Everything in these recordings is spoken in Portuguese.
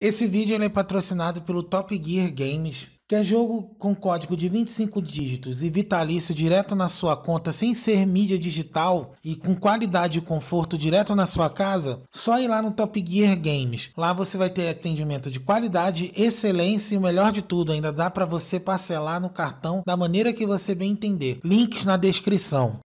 Esse vídeo é patrocinado pelo Top Gear Games, que é jogo com código de 25 dígitos e vitalício direto na sua conta sem ser mídia digital e com qualidade e conforto direto na sua casa, só ir lá no Top Gear Games. Lá você vai ter atendimento de qualidade, excelência e o melhor de tudo, ainda dá para você parcelar no cartão da maneira que você bem entender. Links na descrição.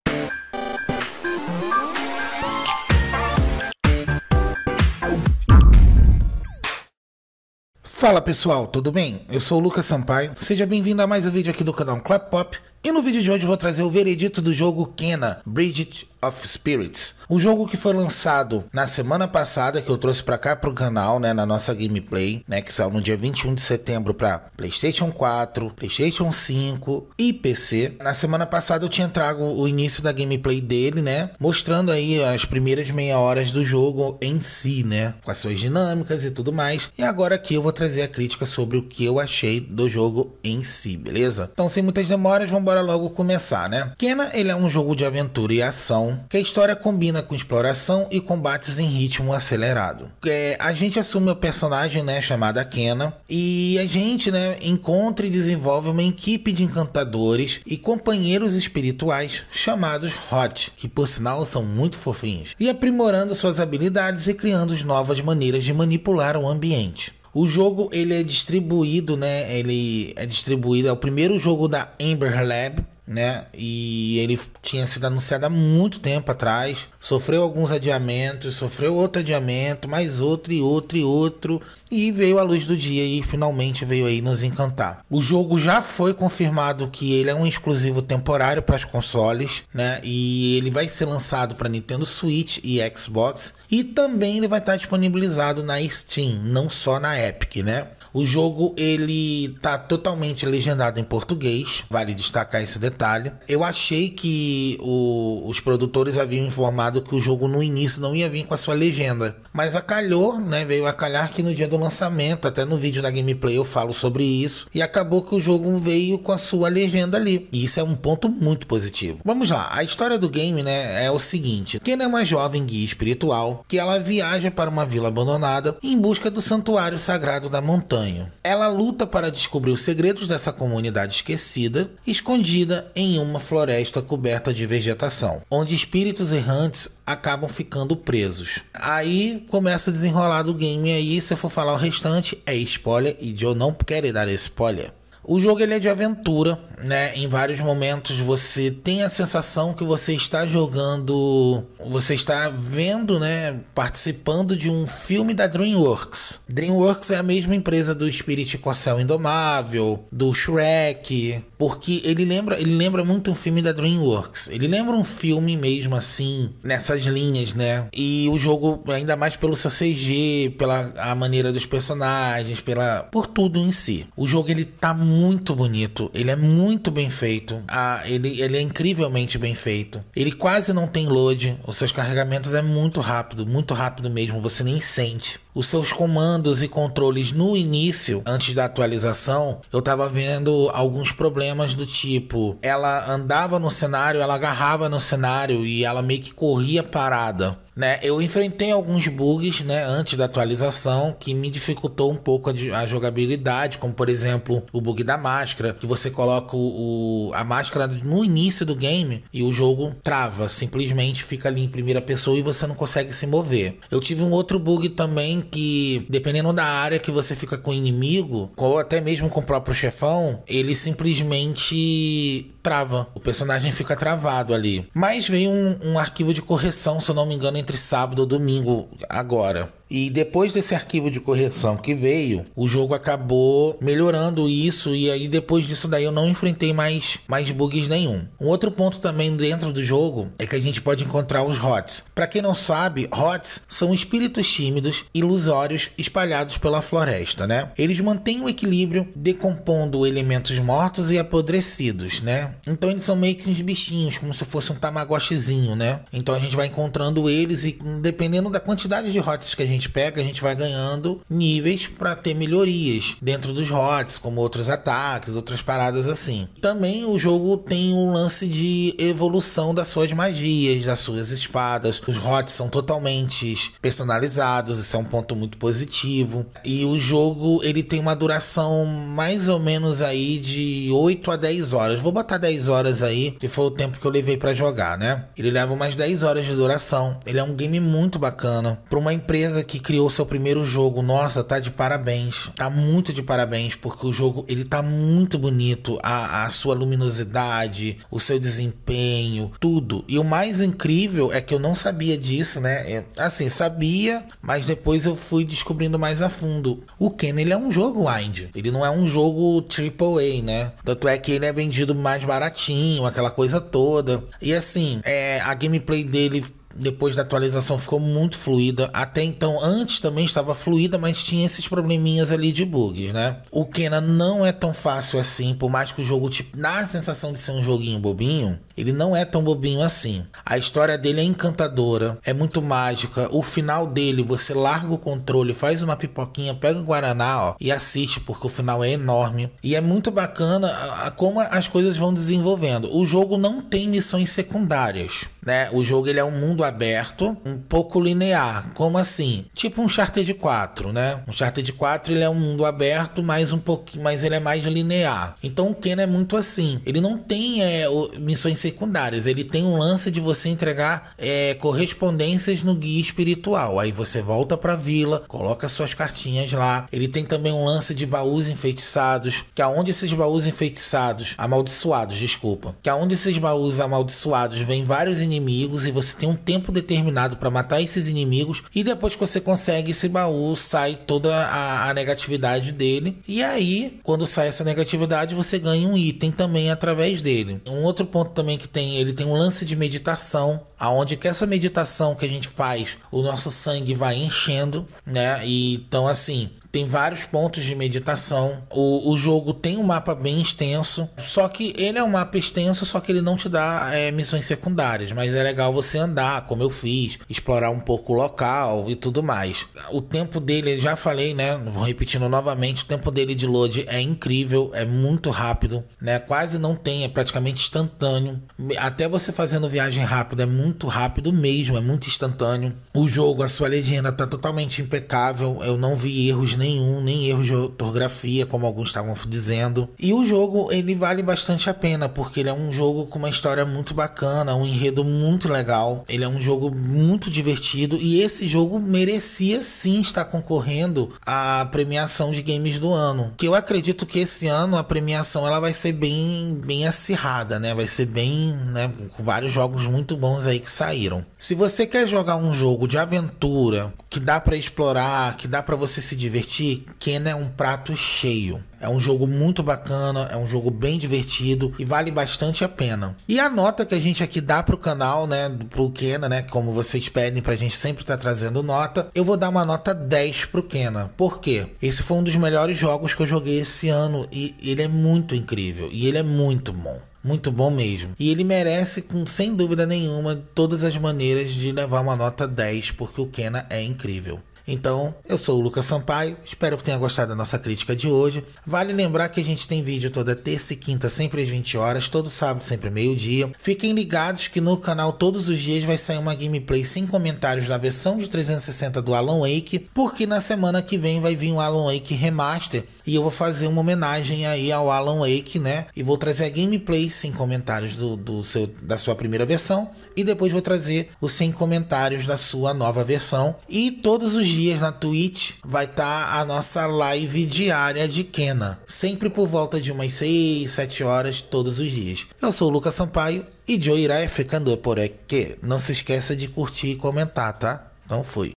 Fala pessoal, tudo bem? Eu sou o Lucas Sampaio, seja bem-vindo a mais um vídeo aqui do canal Clap Pop e no vídeo de hoje vou trazer o veredito do jogo Kena Bridget of Spirits. O jogo que foi lançado na semana passada, que eu trouxe para cá pro canal, né, na nossa gameplay, né, que saiu no dia 21 de setembro para PlayStation 4, PlayStation 5 e PC. Na semana passada eu tinha trago o início da gameplay dele, né, mostrando aí as primeiras meia horas do jogo em si, né, com as suas dinâmicas e tudo mais. E agora aqui eu vou trazer a crítica sobre o que eu achei do jogo em si, beleza? Então sem muitas demoras, vamos bora logo começar, né? Kena ele é um jogo de aventura e ação que a história combina com exploração e combates em ritmo acelerado. É, a gente assume o personagem, né, chamada Kena, e a gente, né, encontra e desenvolve uma equipe de encantadores e companheiros espirituais chamados Hot, que por sinal são muito fofinhos, e aprimorando suas habilidades e criando novas maneiras de manipular o ambiente. O jogo ele é distribuído, né? Ele é distribuído, é o primeiro jogo da Ember Lab, né? E ele tinha sido anunciado há muito tempo atrás, sofreu alguns adiamentos, sofreu outro adiamento, mais outro e outro e outro, e veio a luz do dia e finalmente veio aí nos encantar. O jogo já foi confirmado que ele é um exclusivo temporário para os consoles, né? E ele vai ser lançado para Nintendo Switch e Xbox, e também ele vai estar disponibilizado na Steam, não só na Epic, né? O jogo ele tá totalmente legendado em português, vale destacar esse detalhe. Eu achei que o, os produtores haviam informado que o jogo no início não ia vir com a sua legenda, mas acalhou, né? Veio a calhar que no dia do lançamento, até no vídeo da gameplay eu falo sobre isso, e acabou que o jogo veio com a sua legenda ali. E isso é um ponto muito positivo. Vamos lá, a história do game, né, é o seguinte: Kena é uma jovem guia espiritual que ela viaja para uma vila abandonada em busca do santuário sagrado da montanha ela luta para descobrir os segredos dessa comunidade esquecida, escondida em uma floresta coberta de vegetação, onde espíritos errantes acabam ficando presos. Aí começa a desenrolar do game aí, se eu for falar o restante é spoiler e Joe não quer dar spoiler. O jogo ele é de aventura, né? Em vários momentos você tem a sensação que você está jogando, você está vendo, né, participando de um filme da Dreamworks. Dreamworks é a mesma empresa do Spirit Corsel Indomável, do Shrek, porque ele lembra, ele lembra muito um filme da Dreamworks. Ele lembra um filme mesmo assim, nessas linhas, né? E o jogo ainda mais pelo seu CG, pela a maneira dos personagens, pela por tudo em si. O jogo ele tá muito muito bonito, ele é muito bem feito. Ah, ele, ele é incrivelmente bem feito. Ele quase não tem load, os seus carregamentos é muito rápido, muito rápido mesmo, você nem sente. Os seus comandos e controles no início, antes da atualização, eu tava vendo alguns problemas do tipo: ela andava no cenário, ela agarrava no cenário e ela meio que corria parada. Né, eu enfrentei alguns bugs né, antes da atualização que me dificultou um pouco a, a, jogabilidade, como por exemplo o bug da máscara, que você coloca o, o, a máscara no início do game e o jogo trava, simplesmente fica ali em primeira pessoa e você não consegue se mover. Eu tive um outro bug também que, dependendo da área que você fica com o inimigo, ou até mesmo com o próprio chefão, ele simplesmente trava. O personagem fica travado ali. Mas veio um, um arquivo de correção, se eu não me engano, entre sábado ou domingo agora. E depois desse arquivo de correção que veio, o jogo acabou melhorando isso e aí depois disso daí eu não enfrentei mais mais bugs nenhum. Um outro ponto também dentro do jogo é que a gente pode encontrar os HOTS. Para quem não sabe, HOTS são espíritos tímidos, ilusórios espalhados pela floresta, né? Eles mantêm o equilíbrio decompondo elementos mortos e apodrecidos, né? Então eles são meio que uns bichinhos, como se fosse um tamagotchizinho, né? Então a gente vai encontrando eles e hum, dependendo da quantidade de HOTS que a gente gente pega, a gente vai ganhando níveis para ter melhorias dentro dos HOTS, como outros ataques, outras paradas assim. Também o jogo tem um lance de evolução das suas magias, das suas espadas. Os HOTS são totalmente personalizados, isso é um ponto muito positivo. E o jogo, ele tem uma duração mais ou menos aí de 8 a 10 horas. Vou botar 10 horas aí, que foi o tempo que eu levei para jogar, né? Ele leva umas 10 horas de duração. Ele é um game muito bacana para uma empresa que que criou seu primeiro jogo, nossa, tá de parabéns. Tá muito de parabéns, porque o jogo ele tá muito bonito. A, a sua luminosidade, o seu desempenho, tudo. E o mais incrível é que eu não sabia disso, né? É, assim, sabia, mas depois eu fui descobrindo mais a fundo. O Ken, ele é um jogo indie. Ele não é um jogo AAA, né? Tanto é que ele é vendido mais baratinho, aquela coisa toda. E assim, é, a gameplay dele depois da atualização ficou muito fluida. Até então, antes também estava fluida, mas tinha esses probleminhas ali de bugs, né? O Kena não é tão fácil assim, por mais que o jogo te dá a sensação de ser um joguinho bobinho, ele não é tão bobinho assim. A história dele é encantadora, é muito mágica. O final dele, você larga o controle, faz uma pipoquinha, pega o Guaraná, ó, e assiste, porque o final é enorme. E é muito bacana a, a como as coisas vão desenvolvendo. O jogo não tem missões secundárias, né? O jogo ele é um mundo mundo aberto, um pouco linear. Como assim? Tipo um Charter 4, né? Um Charter 4 ele é um mundo aberto, mas um pouquinho, mas ele é mais linear. Então o Ken é muito assim. Ele não tem é, missões secundárias, ele tem um lance de você entregar é, correspondências no guia espiritual. Aí você volta pra vila, coloca suas cartinhas lá. Ele tem também um lance de baús enfeitiçados, que aonde esses baús enfeitiçados, amaldiçoados, desculpa, que aonde esses baús amaldiçoados vem vários inimigos e você tem um tempo determinado para matar esses inimigos e depois que você consegue esse baú, sai toda a, a, negatividade dele. E aí, quando sai essa negatividade, você ganha um item também através dele. Um outro ponto também que tem, ele tem um lance de meditação, aonde que essa meditação que a gente faz, o nosso sangue vai enchendo, né? E, então assim, tem vários pontos de meditação. O, o jogo tem um mapa bem extenso, só que ele é um mapa extenso, só que ele não te dá é, missões secundárias. Mas é legal você andar, como eu fiz, explorar um pouco o local e tudo mais. O tempo dele, já falei, né? Vou repetindo novamente: o tempo dele de load é incrível, é muito rápido, né? Quase não tem, é praticamente instantâneo. Até você fazendo viagem rápida, é muito rápido mesmo, é muito instantâneo. O jogo, a sua legenda, tá totalmente impecável. Eu não vi erros nenhum, nem erro de ortografia, como alguns estavam dizendo. E o jogo ele vale bastante a pena, porque ele é um jogo com uma história muito bacana, um enredo muito legal. Ele é um jogo muito divertido e esse jogo merecia sim estar concorrendo à premiação de games do ano. Que eu acredito que esse ano a premiação ela vai ser bem, bem acirrada, né? Vai ser bem, né? Com vários jogos muito bons aí que saíram. Se você quer jogar um jogo de aventura que dá para explorar, que dá para você se divertir assistir, Kena é um prato cheio. É um jogo muito bacana, é um jogo bem divertido e vale bastante a pena. E a nota que a gente aqui dá pro canal, né, pro Kena, né, como vocês pedem pra gente sempre tá trazendo nota, eu vou dar uma nota 10 pro Kena. Por quê? Esse foi um dos melhores jogos que eu joguei esse ano e ele é muito incrível e ele é muito bom. Muito bom mesmo. E ele merece, com, sem dúvida nenhuma, todas as maneiras de levar uma nota 10, porque o Kena é incrível. Então, eu sou o Lucas Sampaio, espero que tenha gostado da nossa crítica de hoje. Vale lembrar que a gente tem vídeo toda terça e quinta, sempre às 20 horas, todo sábado, sempre meio-dia. Fiquem ligados que no canal todos os dias vai sair uma gameplay sem comentários da versão de 360 do Alan Wake, porque na semana que vem vai vir o um Alan Wake Remaster e eu vou fazer uma homenagem aí ao Alan Wake, né? E vou trazer a gameplay sem comentários do, do seu, da sua primeira versão e depois vou trazer os 100 comentários da sua nova versão. E todos os dias na Twitch vai estar tá a nossa live diária de Kena, sempre por volta de umas 6, 7 horas todos os dias. Eu sou o Lucas Sampaio e Joe irá é ficando por aqui. Não se esqueça de curtir e comentar, tá? Então fui.